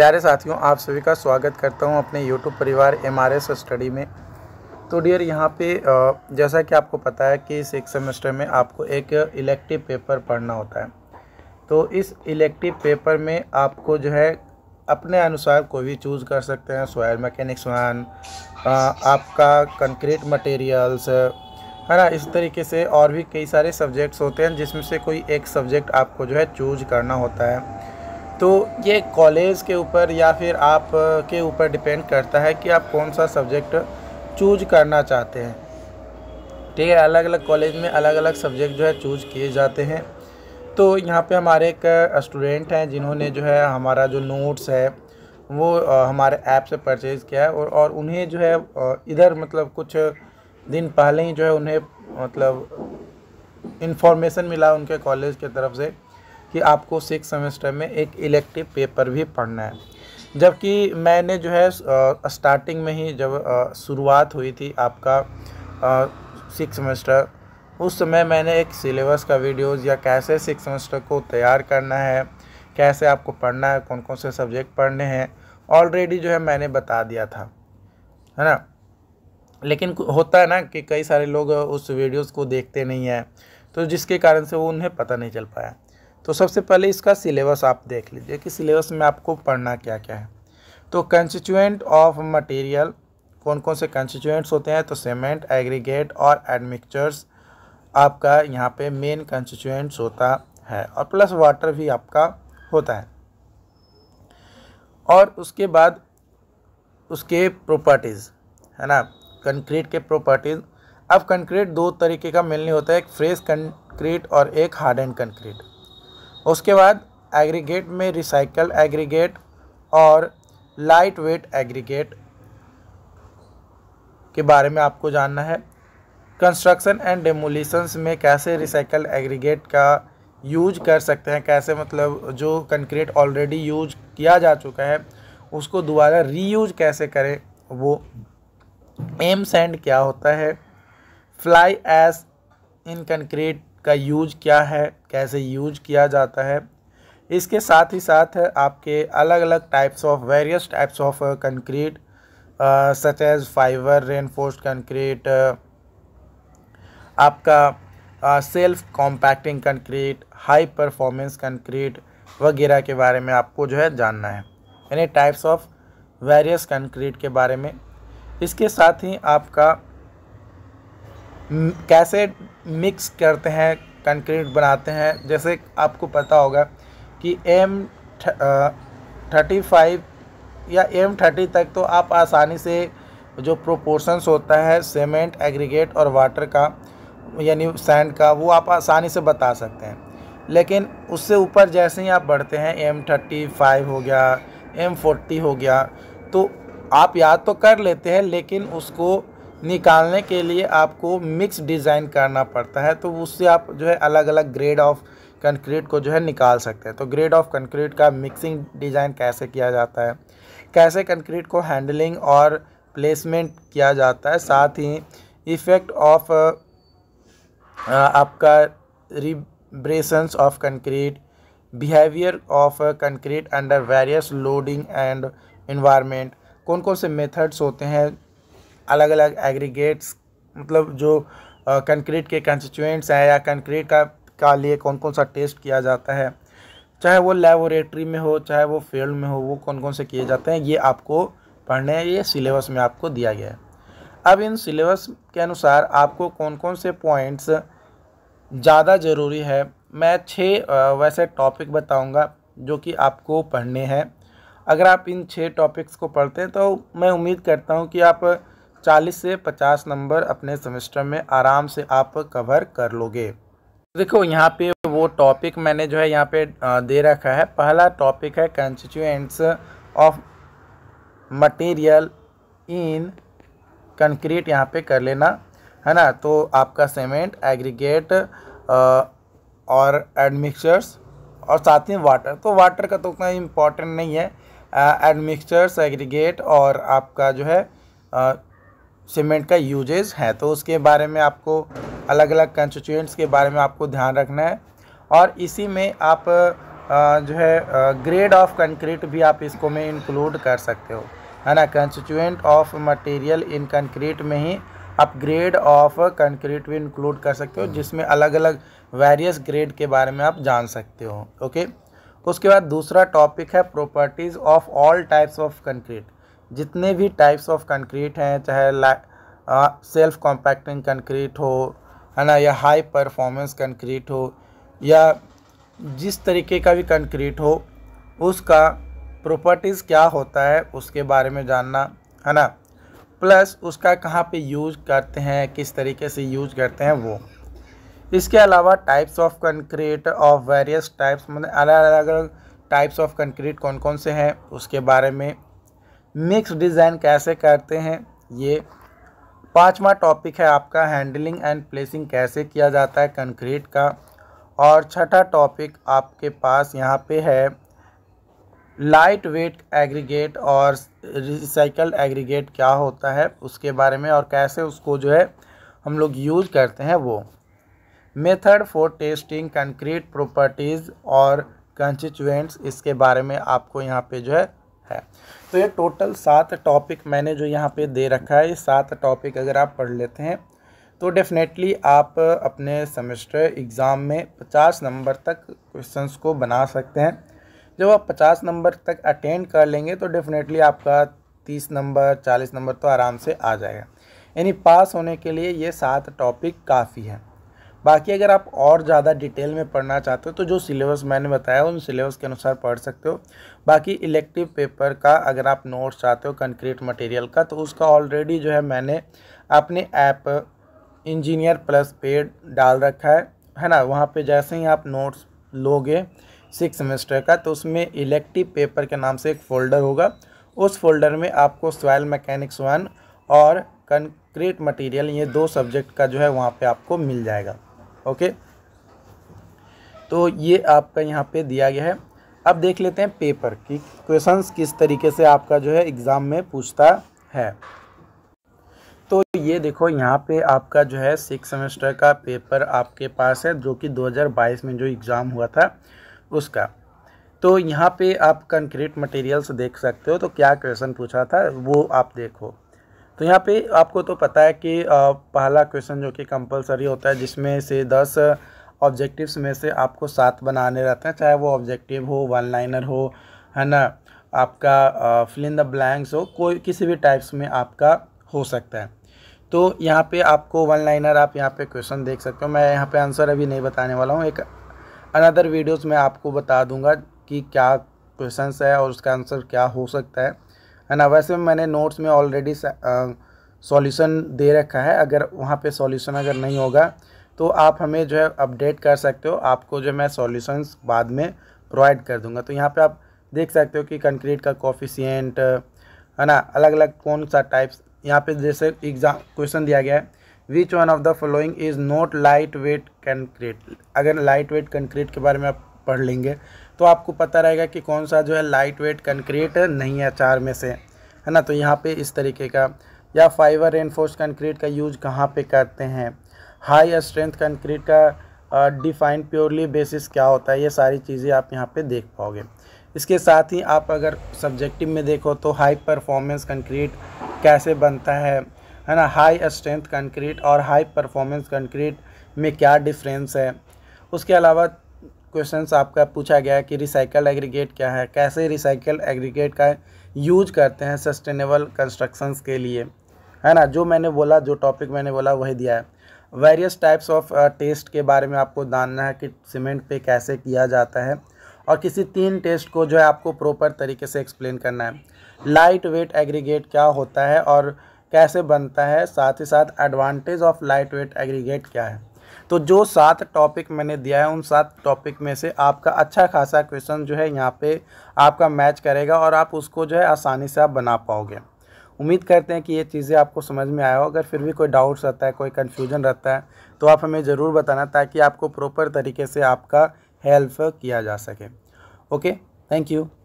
प्यारे साथियों आप सभी का स्वागत करता हूं अपने यूट्यूब परिवार एम आर स्टडी में तो डियर यहाँ पे जैसा कि आपको पता है कि एक सेमेस्टर में आपको एक इलेक्टिव पेपर पढ़ना होता है तो इस इलेक्टिव पेपर में आपको जो है अपने अनुसार कोई भी चूज़ कर सकते हैं सोयल मैकेनिक्स वन आपका कंक्रीट मटेरियल्स है ना इस तरीके से और भी कई सारे सब्जेक्ट्स होते हैं जिसमें से कोई एक सब्जेक्ट आपको जो है चूज करना होता है तो ये कॉलेज के ऊपर या फिर आप के ऊपर डिपेंड करता है कि आप कौन सा सब्जेक्ट चूज करना चाहते हैं ठीक है अलग अलग कॉलेज में अलग अलग सब्जेक्ट जो है चूज किए जाते हैं तो यहाँ पे हमारे एक स्टूडेंट हैं जिन्होंने जो है हमारा जो नोट्स है वो हमारे ऐप से परचेज़ किया है और और उन्हें जो है इधर मतलब कुछ दिन पहले ही जो है उन्हें मतलब इन्फॉर्मेशन मिला उनके कॉलेज के तरफ से कि आपको सिक्स सेमेस्टर में एक इलेक्टिव पेपर भी पढ़ना है जबकि मैंने जो है स्टार्टिंग में ही जब शुरुआत हुई थी आपका सिक्स सेमेस्टर उस समय मैंने एक सिलेबस का वीडियोज़ या कैसे सिक्स सेमेस्टर को तैयार करना है कैसे आपको पढ़ना है कौन कौन से सब्जेक्ट पढ़ने हैं ऑलरेडी जो है मैंने बता दिया था है ना लेकिन होता है ना कि कई सारे लोग उस वीडियोस को देखते नहीं हैं तो जिसके कारण से वो उन्हें पता नहीं चल पाया तो सबसे पहले इसका सिलेबस आप देख लीजिए कि सिलेबस में आपको पढ़ना क्या क्या है तो कंस्टिट्यूएंट ऑफ मटेरियल कौन कौन से कंस्टिट्यूएंट्स होते हैं तो सीमेंट एग्रीगेट और एडमिक्चर्स आपका यहाँ पे मेन कंस्टिट्यूएंट्स होता है और प्लस वाटर भी आपका होता है और उसके बाद उसके प्रॉपर्टीज़ है ना कंक्रीट के प्रॉपर्टीज़ अब कंक्रीट दो तरीके का मिलने होता है एक फ्रेश कंक्रीट और एक हार्ड एंड कंक्रीट उसके बाद एग्रीगेट में रिसाइकल एग्रीगेट और लाइट वेट एग्रीगेट के बारे में आपको जानना है कंस्ट्रक्शन एंड डेमोलिशंस में कैसे रिसाइकल एग्रीगेट का यूज कर सकते हैं कैसे मतलब जो कंक्रीट ऑलरेडी यूज किया जा चुका है उसको दोबारा रीयूज कैसे करें वो एम सेंड क्या होता है फ्लाई एस इन कंक्रीट का यूज क्या है कैसे यूज किया जाता है इसके साथ ही साथ आपके अलग अलग types of various types of concrete such as fibre reinforced concrete आपका self compacting concrete high performance concrete वगैरह के बारे में आपको जो है जानना है यानी टाइप्स ऑफ वेरियस कंक्रीट के बारे में इसके साथ ही आपका कैसे मिक्स करते हैं कंक्रीट बनाते हैं जैसे आपको पता होगा कि एम थर्टी फाइव या एम थर्टी तक तो आप आसानी से जो प्रोपोर्शंस होता है सीमेंट एग्रीगेट और वाटर का यानी सैंड का वो आप आसानी से बता सकते हैं लेकिन उससे ऊपर जैसे ही आप बढ़ते हैं एम थर्टी फाइव हो गया एम फोर्टी हो गया तो आप याद तो कर लेते हैं लेकिन उसको निकालने के लिए आपको मिक्स डिज़ाइन करना पड़ता है तो उससे आप जो है अलग अलग ग्रेड ऑफ कंक्रीट को जो है निकाल सकते हैं तो ग्रेड ऑफ कंक्रीट का मिक्सिंग डिज़ाइन कैसे किया जाता है कैसे कंक्रीट को हैंडलिंग और प्लेसमेंट किया जाता है साथ ही इफ़ेक्ट ऑफ आपका vibrations of concrete behaviour of concrete under various loading and environment कौन कौन से मेथड्स होते हैं अलग अलग एग्रीगेट्स मतलब जो कंक्रीट के कंस्टिट्यूएंट्स हैं या कंक्रीट का का लिए कौन कौन सा टेस्ट किया जाता है चाहे वो लेबोरेटरी में हो चाहे वो फील्ड में हो वो कौन कौन से किए जाते हैं ये आपको पढ़ने ये सिलेबस में आपको दिया गया है अब इन सिलेबस के अनुसार आपको कौन कौन से पॉइंट्स ज़्यादा ज़रूरी है मैं छः वैसे टॉपिक बताऊँगा जो कि आपको पढ़ने हैं अगर आप इन छः टॉपिक्स को पढ़ते हैं तो मैं उम्मीद करता हूँ कि आप 40 से 50 नंबर अपने सेमेस्टर में आराम से आप कवर कर लोगे देखो यहाँ पे वो टॉपिक मैंने जो है यहाँ पे दे रखा है पहला टॉपिक है constituents of material in concrete यहाँ पे कर लेना है ना तो आपका सीमेंट एग्रीगेट और एडमिक्सचर्स और साथ ही वाटर तो वाटर का तो उतना इम्पॉर्टेंट नहीं है एडमिक्सचर्स एग्रीगेट और आपका जो है सीमेंट का यूजेज है तो उसके बारे में आपको अलग अलग कंस्टिट्यूएंट्स के बारे में आपको ध्यान रखना है और इसी में आप जो है ग्रेड ऑफ कंक्रीट भी आप इसको में इंक्लूड कर सकते हो है ना constituent of material in concrete में ही आप ग्रेड ऑफ कंक्रीट भी इंक्लूड कर सकते हो जिसमें अलग अलग वेरियस ग्रेड के बारे में आप जान सकते हो ओके उसके बाद दूसरा टॉपिक है properties of all types of concrete जितने भी टाइप्स ऑफ कंक्रीट हैं चाहे सेल्फ कॉम्पैक्टिंग कंक्रीट हो है ना या हाई परफॉर्मेंस कंक्रीट हो या जिस तरीके का भी कंक्रीट हो उसका प्रॉपर्टीज़ क्या होता है उसके बारे में जानना है ना प्लस उसका कहाँ पे यूज करते हैं किस तरीके से यूज करते हैं वो इसके अलावा types of concrete of various types मतलब अलग अलग टाइप्स ऑफ कंक्रीट कौन कौन से हैं उसके बारे में मिक्स डिज़ाइन कैसे करते हैं ये पांचवा टॉपिक है आपका हैंडलिंग एंड प्लेसिंग कैसे किया जाता है कंक्रीट का और छठा टॉपिक आपके पास यहाँ पे है लाइट वेट एग्रीगेट और रिसाइकल्ड एग्रीगेट क्या होता है उसके बारे में और कैसे उसको जो है हम लोग यूज करते हैं वो method for testing concrete properties और कंस्टिट्यूएंट्स इसके बारे में आपको यहाँ पे जो है है तो ये टोटल सात टॉपिक मैंने जो यहाँ पे दे रखा है ये सात टॉपिक अगर आप पढ़ लेते हैं तो डेफ़िनेटली आप अपने सेमेस्टर एग्ज़ाम में पचास नंबर तक क्वेश्चंस को बना सकते हैं जब आप पचास नंबर तक अटेंड कर लेंगे तो डेफ़िनेटली आपका तीस नंबर चालीस नंबर तो आराम से आ जाएगा यानी पास होने के लिए ये सात टॉपिक काफ़ी हैं बाकी अगर आप और ज़्यादा डिटेल में पढ़ना चाहते हो तो जो सिलेबस मैंने बताया उन सिलेबस के अनुसार पढ़ सकते हो बाकी इलेक्टिव पेपर का अगर आप नोट्स चाहते हो कंक्रीट मटेरियल का तो उसका ऑलरेडी जो है मैंने अपने ऐप इंजीनियर प्लस पेड डाल रखा है है ना वहाँ पे जैसे ही आप नोट्स लोगे सिक्स सेमेस्टर का तो उसमें इलेक्टिव पेपर के नाम से एक फ़ोल्डर होगा उस फोल्डर में आपको सॉयल मैकेनिक्स वन और कंक्रीट मटेरियल ये दो सब्जेक्ट का जो है वहाँ पे आपको मिल जाएगा ओके तो ये आपका यहाँ पे दिया गया है अब देख लेते हैं पेपर की क्वेश्चंस किस तरीके से आपका जो है एग्ज़ाम में पूछता है तो ये देखो यहाँ पे आपका जो है सिक्स सेमेस्टर का पेपर आपके पास है जो कि 2022 में जो एग्ज़ाम हुआ था उसका तो यहाँ पे आप कंक्रीट मटेरियल्स देख सकते हो तो क्या क्वेश्चन पूछा था वो आप देखो तो यहाँ पे आपको तो पता है कि पहला क्वेश्चन जो कि कंपलसरी होता है जिसमें से दस ऑब्जेक्टिव्स में से आपको सात बनाने रहते हैं चाहे वो ऑब्जेक्टिव हो वन लाइनर हो है ना आपका फिल इन द ब्लैंक्स हो कोई किसी भी टाइप्स में आपका हो सकता है तो यहाँ पे आपको वन लाइनर आप यहाँ पे क्वेश्चन देख सकते हो मैं यहाँ पे आंसर अभी नहीं बताने वाला हूँ एक अनदर वीडियोज में आपको बता दूँगा कि क्या क्वेश्चन है और उसका आंसर क्या हो सकता है है ना वैसे मैंने नोट्स में ऑलरेडी सॉल्यूशन दे रखा है अगर वहाँ पे सॉल्यूशन अगर नहीं होगा तो आप हमें जो है अपडेट कर सकते हो आपको जो मैं सॉल्यूशंस बाद में प्रोवाइड कर दूंगा तो यहाँ पे आप देख सकते हो कि कंक्रीट का कॉफिशियंट है ना अलग अलग कौन सा टाइप्स यहाँ पे जैसे एग्जाम क्वेश्चन दिया गया है which one of the following is not light weight concrete अगर लाइट वेट कंक्रीट के बारे में आप पढ़ लेंगे तो आपको पता रहेगा कि कौन सा जो है लाइट वेट कंक्रीट नहीं है चार में से है ना तो यहाँ पे इस तरीके का या फाइबर रेनफोर्स कंक्रीट का यूज कहाँ पे करते हैं हाई स्ट्रेंथ कंक्रीट का डिफाइंड प्योरली बेसिस क्या होता है ये सारी चीज़ें आप यहाँ पे देख पाओगे इसके साथ ही आप अगर सब्जेक्टिव में देखो तो हाई परफॉर्मेंस कंक्रीट कैसे बनता है है ना हाई स्ट्रेंथ कंक्रीट और हाई परफॉर्मेंस कंक्रीट में क्या डिफरेंस है उसके अलावा क्वेश्चंस आपका पूछा गया कि रिसाइकल एग्रीगेट क्या है कैसे रिसाइकल एग्रीगेट का यूज करते हैं सस्टेनेबल कंस्ट्रक्शंस के लिए है ना जो मैंने बोला जो टॉपिक मैंने बोला वही दिया है वेरियस टाइप्स ऑफ टेस्ट के बारे में आपको जानना है कि सीमेंट पे कैसे किया जाता है और किसी तीन टेस्ट को जो है आपको प्रॉपर तरीके से एक्सप्लेन करना है लाइट वेट एग्रीगेट क्या होता है और कैसे बनता है साथ ही साथ advantage of light weight aggregate क्या है तो जो सात टॉपिक मैंने दिया है उन सात टॉपिक में से आपका अच्छा खासा क्वेश्चन जो है यहाँ पे आपका मैच करेगा और आप उसको जो है आसानी से आप बना पाओगे उम्मीद करते हैं कि ये चीज़ें आपको समझ में आया हो अगर फिर भी कोई डाउट्स रहता है कोई कन्फ्यूजन रहता है तो आप हमें ज़रूर बताना ताकि आपको प्रॉपर तरीके से आपका हेल्प किया जा सके ओके थैंक यू